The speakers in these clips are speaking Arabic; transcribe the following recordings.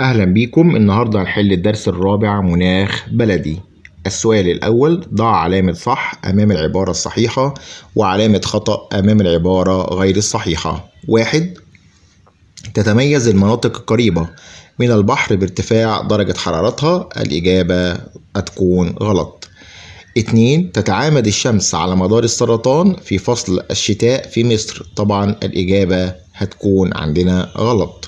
أهلا بيكم النهاردة هنحل الدرس الرابع مناخ بلدي السؤال الأول ضع علامة صح أمام العبارة الصحيحة وعلامة خطأ أمام العبارة غير الصحيحة واحد تتميز المناطق القريبة من البحر بارتفاع درجة حرارتها الإجابة هتكون غلط اتنين تتعامد الشمس على مدار السرطان في فصل الشتاء في مصر طبعا الإجابة هتكون عندنا غلط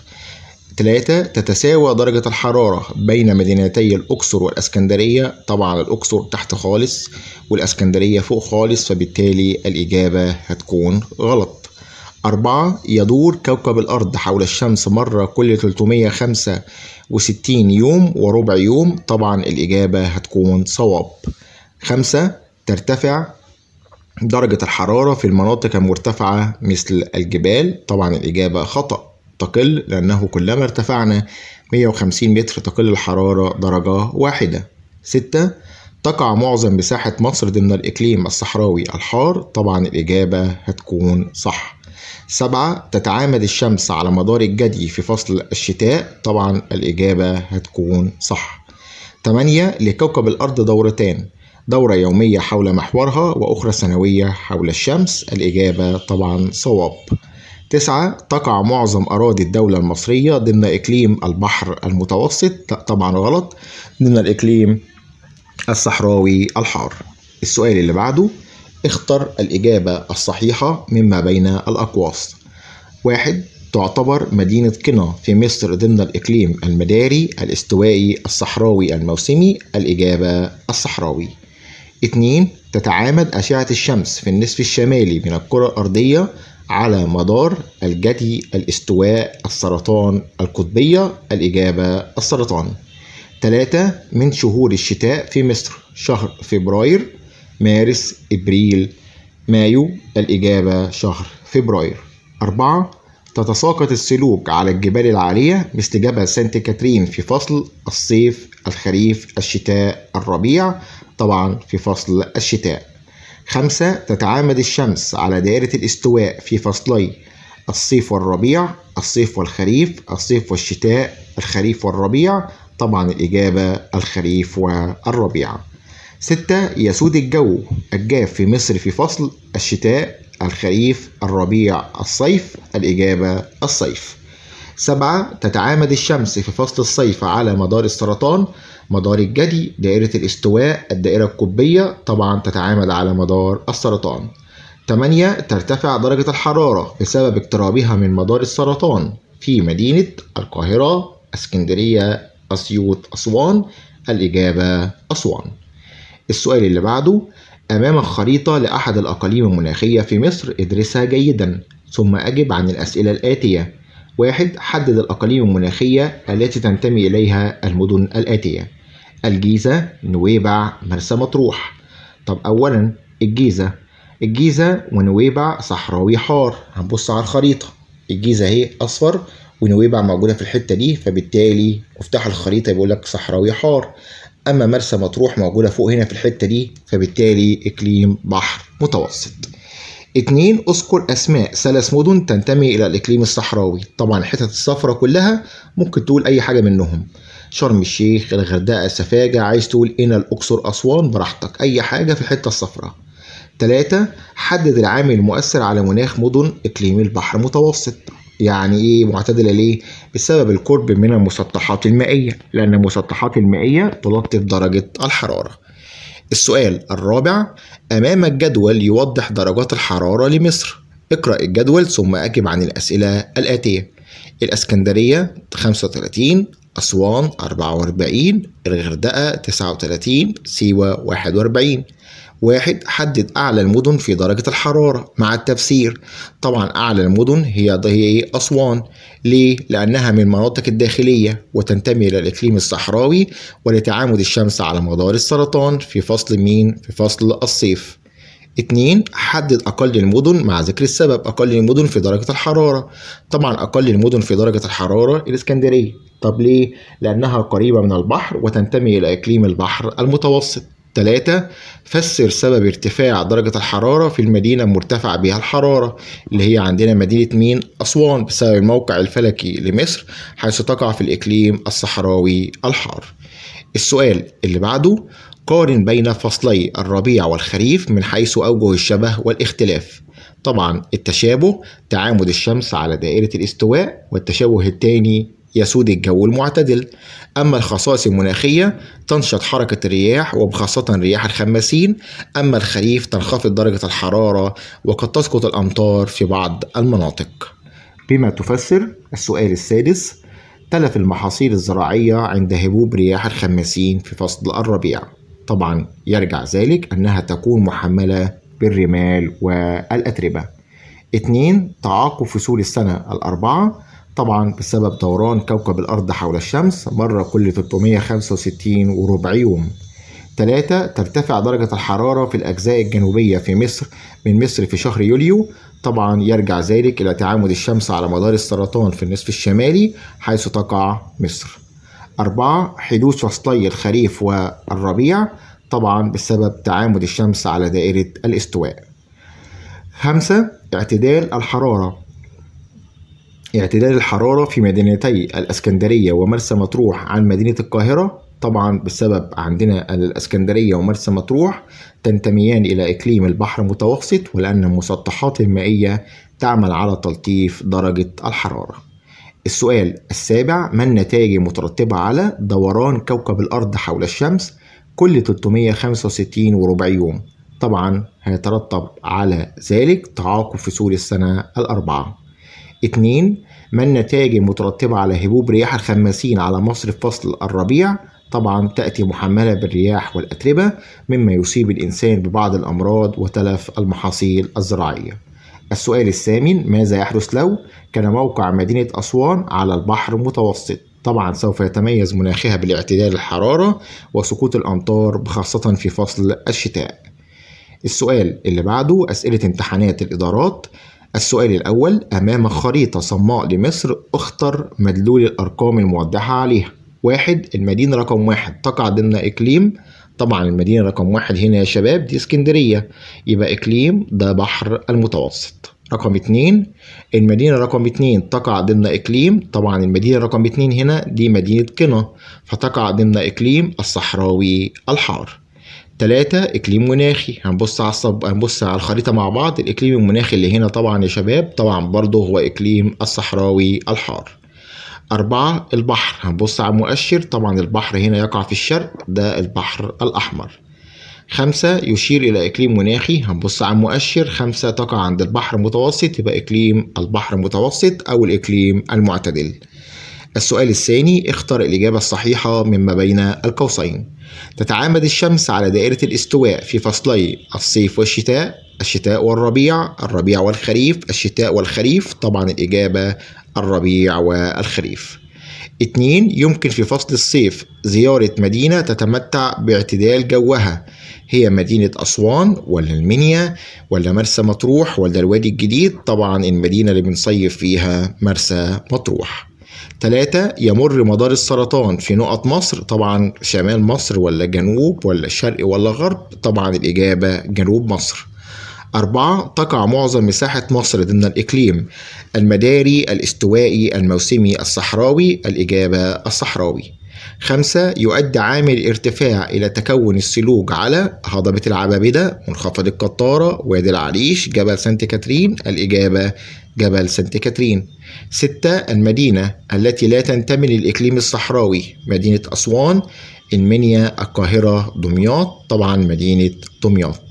ثلاثة تتساوى درجة الحرارة بين مدينتي الأقصر والأسكندرية طبعا الأقصر تحت خالص والأسكندرية فوق خالص فبالتالي الإجابة هتكون غلط أربعة يدور كوكب الأرض حول الشمس مرة كل 365 يوم وربع يوم طبعا الإجابة هتكون صواب خمسة ترتفع درجة الحرارة في المناطق المرتفعة مثل الجبال طبعا الإجابة خطأ تقل لأنه كلما ارتفعنا 150 متر تقل الحرارة درجة واحدة ستة تقع معظم مساحة مصر ضمن الإقليم الصحراوي الحار طبعا الإجابة هتكون صح سبعة تتعامد الشمس على مدار الجدي في فصل الشتاء طبعا الإجابة هتكون صح تمانية لكوكب الأرض دورتان دورة يومية حول محورها وأخرى سنوية حول الشمس الإجابة طبعا صواب تسعة تقع معظم أراضي الدولة المصرية ضمن إقليم البحر المتوسط طبعا غلط ضمن الإقليم الصحراوي الحار السؤال اللي بعده اختر الإجابة الصحيحة مما بين الأقواس واحد تعتبر مدينة قنا في مصر ضمن الإقليم المداري الاستوائي الصحراوي الموسمي الإجابة الصحراوي اثنين تتعامد أشعة الشمس في النصف الشمالي من الكرة الأرضية على مدار الجدي الاستواء السرطان القطبية الإجابة السرطان ثلاثة من شهور الشتاء في مصر شهر فبراير مارس إبريل مايو الإجابة شهر فبراير أربعة تتساقط السلوك على الجبال العالية مثل جبل سانت كاترين في فصل الصيف الخريف الشتاء الربيع طبعا في فصل الشتاء خمسة تتعامد الشمس على دائرة الاستواء في فصلي الصيف والربيع الصيف والخريف الصيف والشتاء الخريف والربيع طبعا الإجابة الخريف والربيع ستة يسود الجو الجاف في مصر في فصل الشتاء الخريف الربيع الصيف الإجابة الصيف سبعة تتعامد الشمس في فصل الصيف على مدار السرطان مدار الجدي دائرة الاستواء الدائرة القطبية طبعا تتعامد على مدار السرطان 8 ترتفع درجة الحرارة بسبب اقترابها من مدار السرطان في مدينة القاهرة اسكندرية أسيوط أسوان الإجابة أسوان السؤال اللي بعده أمام خريطة لأحد الأقاليم المناخية في مصر ادرسها جيدا ثم أجب عن الأسئلة الآتية واحد حدد الأقاليم المناخية التي تنتمي إليها المدن الآتية الجيزة نويبع مرسى مطروح طب أولا الجيزة الجيزة ونويبع صحراوي حار هنبص على الخريطة الجيزة اهي أصفر ونويبع موجودة في الحتة دي فبالتالي مفتاح الخريطة بيقول لك صحراوي حار أما مرسى مطروح موجودة فوق هنا في الحتة دي فبالتالي إقليم بحر متوسط اتنين اذكر اسماء ثلاث مدن تنتمي الى الاقليم الصحراوي طبعا الحتت الصفراء كلها ممكن تقول اي حاجه منهم شرم الشيخ الغردقة السفاجة عايز تقول هنا إيه؟ الأقصر أسوان براحتك أي حاجة في الحتة الصفراء 3 حدد العامل المؤثر على مناخ مدن إقليم البحر المتوسط يعني ايه معتدله ليه؟ بسبب القرب من المسطحات المائيه لان المسطحات المائيه تلطف درجه الحراره. السؤال الرابع امامك جدول يوضح درجات الحراره لمصر. اقرا الجدول ثم اجب عن الاسئله الاتيه. الاسكندريه 35 أسوان 44 الغردقة 39 سيوة 41 واحد حدد أعلى المدن في درجة الحرارة مع التفسير طبعا أعلى المدن هي هي أسوان ليه؟ لأنها من المناطق الداخلية وتنتمي إلى الإقليم الصحراوي ولتعامد الشمس على مدار السرطان في فصل مين؟ في فصل الصيف اتنين حدد أقل المدن مع ذكر السبب أقل المدن في درجة الحرارة طبعا أقل المدن في درجة الحرارة الإسكندرية طب ليه؟ لأنها قريبة من البحر وتنتمي إلى إقليم البحر المتوسط تلاتة فسر سبب ارتفاع درجة الحرارة في المدينة مرتفع بها الحرارة اللي هي عندنا مدينة مين؟ أسوان بسبب الموقع الفلكي لمصر حيث تقع في الإقليم الصحراوي الحار السؤال اللي بعده قارن بين فصلي الربيع والخريف من حيث أوجه الشبه والاختلاف طبعا التشابه تعامد الشمس على دائرة الاستواء والتشابه الثاني يسود الجو المعتدل أما الخصائص المناخية تنشط حركة الرياح وبخاصة رياح الخماسين أما الخريف تنخفض درجة الحرارة وقد تسقط الأمطار في بعض المناطق بما تفسر السؤال السادس تلف المحاصيل الزراعية عند هبوب رياح الخماسين في فصل الربيع طبعا يرجع ذلك أنها تكون محملة بالرمال والأتربة اثنين تعاقب فصول السنة الأربعة طبعا بسبب دوران كوكب الأرض حول الشمس مرة كل 365 وربع يوم ثلاثة ترتفع درجة الحرارة في الأجزاء الجنوبية في مصر من مصر في شهر يوليو طبعا يرجع ذلك إلى تعامد الشمس على مدار السرطان في النصف الشمالي حيث تقع مصر أربعة حدوث فصلي الخريف والربيع طبعا بسبب تعامد الشمس على دائرة الاستواء خمسة اعتدال الحرارة اعتدال الحرارة في مدينتي الأسكندرية ومرسى مطروح عن مدينة القاهرة طبعا بسبب عندنا الاسكندرية ومرسى مطروح تنتميان إلى إقليم البحر المتوسط ولأن المسطحات المائية تعمل على تلطيف درجة الحرارة السؤال السابع ما النتائج المترتبة على دوران كوكب الأرض حول الشمس كل 365 وربع يوم طبعا هيترتب على ذلك تعاقب فصول السنة الأربعة اتنين ما النتائج المترتبة على هبوب رياح الخماسين على مصر في فصل الربيع طبعا تأتي محملة بالرياح والأتربة مما يصيب الإنسان ببعض الأمراض وتلف المحاصيل الزراعية السؤال الثامن ماذا يحدث لو كان موقع مدينة أسوان على البحر المتوسط طبعا سوف يتميز مناخها بالاعتدال الحرارة وسقوط الأمطار خاصة في فصل الشتاء السؤال اللي بعده أسئلة امتحانات الإدارات السؤال الأول أمام خريطة صماء لمصر اختر مدلول الأرقام الموضحة عليها واحد المدينة رقم واحد تقع ضمن إقليم طبعا المدينة رقم واحد هنا يا شباب دي اسكندرية يبقى إقليم ده بحر المتوسط رقم اتنين المدينة رقم اتنين تقع ضمن إقليم طبعا المدينة رقم اتنين هنا دي مدينة قنا فتقع ضمن إقليم الصحراوي الحار تلاتة إقليم مناخي هنبص على الصب... هنبص على الخريطة مع بعض الإقليم المناخي اللي هنا طبعا يا شباب طبعا برضه هو إقليم الصحراوي الحار أربعة البحر هنبص على مؤشر طبعا البحر هنا يقع في الشرق ده البحر الأحمر خمسة يشير إلى إقليم مناخي هنبص على مؤشر خمسة تقع عند البحر المتوسط يبقى إقليم البحر المتوسط أو الإقليم المعتدل السؤال الثاني اختر الإجابة الصحيحة مما بين القوسين تتعامد الشمس على دائرة الاستواء في فصلي الصيف والشتاء الشتاء والربيع الربيع والخريف الشتاء والخريف طبعا الإجابة الربيع والخريف اتنين يمكن في فصل الصيف زيارة مدينة تتمتع باعتدال جوها هي مدينة أسوان ولا المنيا ولا مرسى مطروح ولا الوادي الجديد طبعا المدينة اللي بنصيف فيها مرسى مطروح ثلاثة يمر مدار السرطان في نقط مصر طبعا شمال مصر ولا جنوب ولا شرق ولا غرب طبعا الإجابة جنوب مصر أربعة تقع معظم مساحة مصر ضمن الإقليم المداري الاستوائي الموسمي الصحراوي الإجابة الصحراوي خمسة يؤدي عامل الارتفاع إلى تكون الثلوج على هضبة العبابدة منخفض القطارة وادي العريش جبل سانت كاترين الإجابة جبل سانت كاترين ستة المدينة التي لا تنتمي للإقليم الصحراوي مدينة أسوان المنيا القاهرة دمياط طبعا مدينة دمياط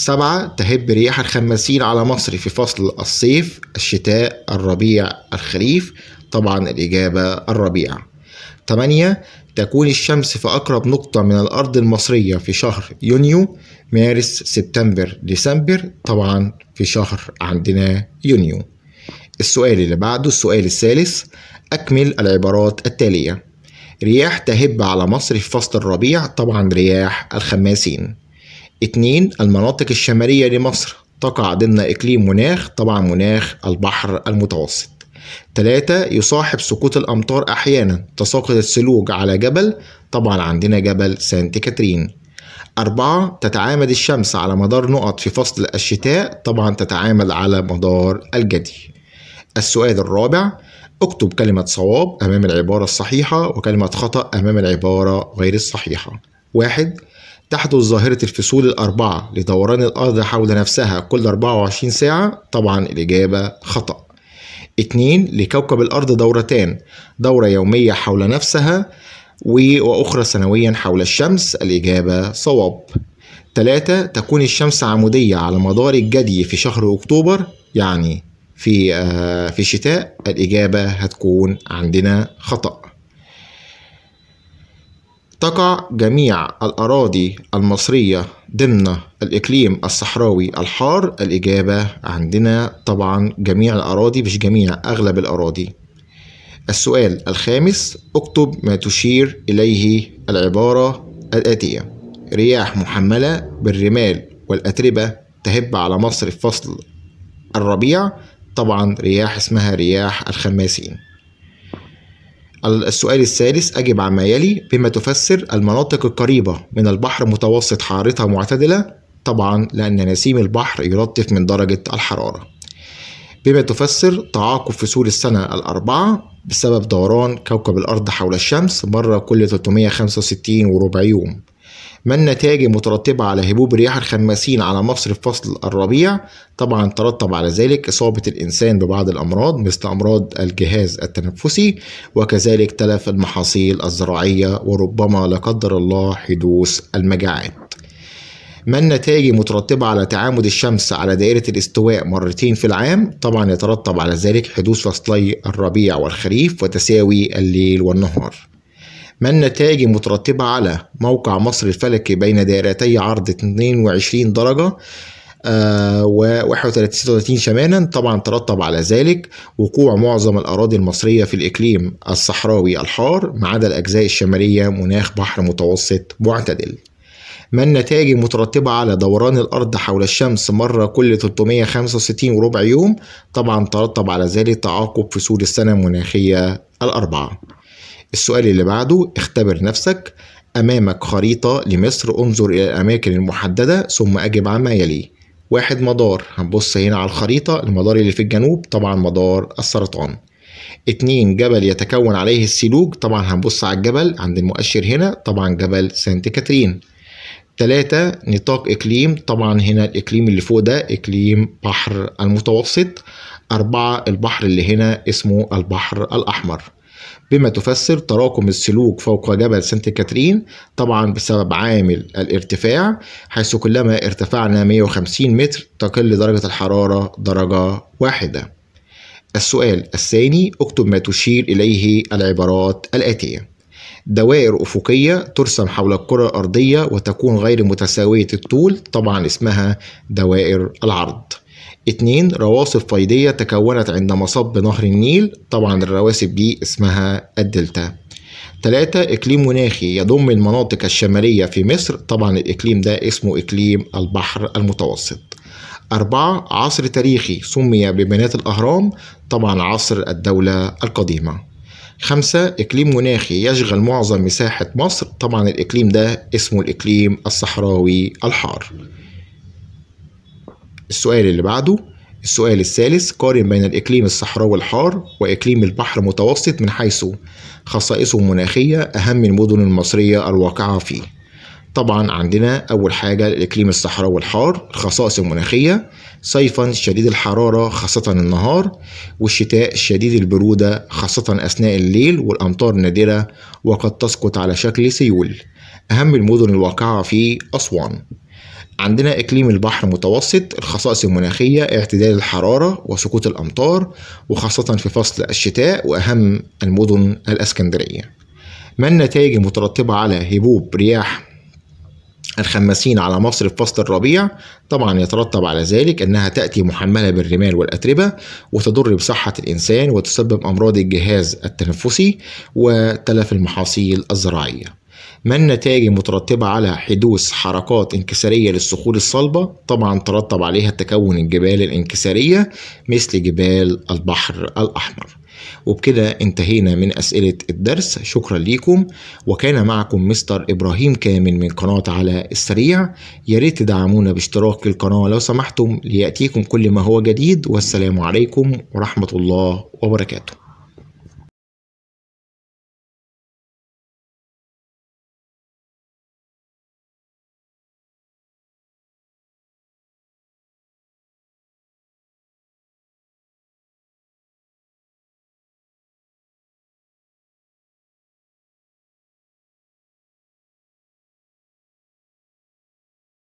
سبعة تهب رياح الخماسين على مصر في فصل الصيف الشتاء الربيع الخريف طبعا الإجابة الربيع تمانية تكون الشمس في أقرب نقطة من الأرض المصرية في شهر يونيو مارس سبتمبر ديسمبر طبعا في شهر عندنا يونيو السؤال اللي بعده السؤال الثالث أكمل العبارات التالية رياح تهب على مصر في فصل الربيع طبعا رياح الخماسين اتنين المناطق الشمالية لمصر تقع ضمن إقليم مناخ طبعا مناخ البحر المتوسط تلاتة يصاحب سقوط الأمطار أحيانا تساقط الثلوج على جبل طبعا عندنا جبل سانت كاترين أربعة تتعامد الشمس على مدار نقط في فصل الشتاء طبعا تتعامد على مدار الجدي السؤال الرابع اكتب كلمة صواب أمام العبارة الصحيحة وكلمة خطأ أمام العبارة غير الصحيحة واحد تحدث ظاهرة الفصول الأربعة لدوران الأرض حول نفسها كل 24 ساعة طبعا الإجابة خطأ 2 لكوكب الأرض دورتان دورة يومية حول نفسها وأخرى سنويا حول الشمس الإجابة صواب 3 تكون الشمس عمودية على مدار الجدي في شهر أكتوبر يعني في آه، في الشتاء الإجابة هتكون عندنا خطأ تقع جميع الأراضي المصرية ضمن الإقليم الصحراوي الحار الإجابة عندنا طبعا جميع الأراضي مش جميع أغلب الأراضي السؤال الخامس اكتب ما تشير إليه العبارة الآتية رياح محملة بالرمال والأتربة تهب على مصر في فصل الربيع طبعا رياح اسمها رياح الخماسين السؤال الثالث أجب عما يلي بما تفسر المناطق القريبة من البحر متوسط حرارتها معتدلة طبعا لأن نسيم البحر يلطف من درجة الحرارة بما تفسر تعاقب فصول السنة الأربعة بسبب دوران كوكب الأرض حول الشمس مرة كل 365 وربع يوم ما النتائج المترتبة على هبوب رياح الخماسين على مصر في فصل الربيع؟ طبعا ترتب على ذلك إصابة الإنسان ببعض الأمراض مثل أمراض الجهاز التنفسي وكذلك تلف المحاصيل الزراعية وربما لا قدر الله حدوث المجاعات. ما النتائج المترتبة على تعامد الشمس على دائرة الاستواء مرتين في العام؟ طبعا يترتب على ذلك حدوث فصلي الربيع والخريف وتساوي الليل والنهار. ما النتائج المترتبة على موقع مصر الفلكي بين دائرتي عرض 22 درجة آه، و 31 شمالا طبعا ترتب على ذلك وقوع معظم الاراضي المصريه في الاقليم الصحراوي الحار ما عدا الاجزاء الشماليه مناخ بحر متوسط معتدل ما النتائج المترتبة على دوران الأرض حول الشمس مرة كل 365 وربع يوم طبعا ترتب على ذلك تعاقب فصول السنة المناخية الأربعة السؤال اللي بعده اختبر نفسك أمامك خريطة لمصر انظر إلى الأماكن المحددة ثم أجب عما يلي واحد مدار هنبص هنا على الخريطة المدار اللي في الجنوب طبعا مدار السرطان اتنين جبل يتكون عليه السلوج طبعا هنبص على الجبل عند المؤشر هنا طبعا جبل سانت كاترين تلاتة نطاق إقليم طبعا هنا الإقليم اللي فوق ده إقليم بحر المتوسط أربعة البحر اللي هنا اسمه البحر الأحمر بما تفسر تراكم السلوك فوق جبل سانت كاترين طبعا بسبب عامل الارتفاع حيث كلما ارتفعنا 150 متر تقل درجة الحرارة درجة واحدة السؤال الثاني اكتب ما تشير إليه العبارات الآتية دوائر أفقية ترسم حول الكرة الأرضية وتكون غير متساوية الطول طبعا اسمها دوائر العرض اتنين رواسب فيضية تكونت عند مصب نهر النيل طبعا الرواسب دي اسمها الدلتا تلاتة إقليم مناخي يضم المناطق الشمالية في مصر طبعا الإقليم ده اسمه إقليم البحر المتوسط أربعة عصر تاريخي سمي ببنات الأهرام طبعا عصر الدولة القديمة خمسة إقليم مناخي يشغل معظم مساحة مصر طبعا الإقليم ده اسمه الإقليم الصحراوي الحار السؤال اللي بعده السؤال الثالث قارن بين الإقليم الصحراوي الحار وإقليم البحر المتوسط من حيث خصائصه المناخية أهم المدن المصرية الواقعة فيه طبعا عندنا أول حاجة الإقليم الصحراوي الحار الخصائص المناخية صيفا شديد الحرارة خاصة النهار والشتاء شديد البرودة خاصة أثناء الليل والأمطار نادرة وقد تسقط على شكل سيول أهم المدن الواقعة فيه أسوان عندنا إقليم البحر المتوسط الخصائص المناخية اعتدال الحرارة وسقوط الأمطار وخاصة في فصل الشتاء وأهم المدن الأسكندرية ما النتائج المترتبة على هبوب رياح الخماسين على مصر في فصل الربيع طبعا يترتب على ذلك أنها تأتي محملة بالرمال والأتربة وتضر بصحة الإنسان وتسبب أمراض الجهاز التنفسي وتلف المحاصيل الزراعية ما النتائج المترتبة على حدوث حركات انكسارية للصخور الصلبة طبعا ترتب عليها تكون الجبال الانكسارية مثل جبال البحر الأحمر وبكده انتهينا من أسئلة الدرس شكرا ليكم وكان معكم مستر إبراهيم كامل من قناة على السريع ياريت تدعمونا باشتراك القناة لو سمحتم ليأتيكم كل ما هو جديد والسلام عليكم ورحمة الله وبركاته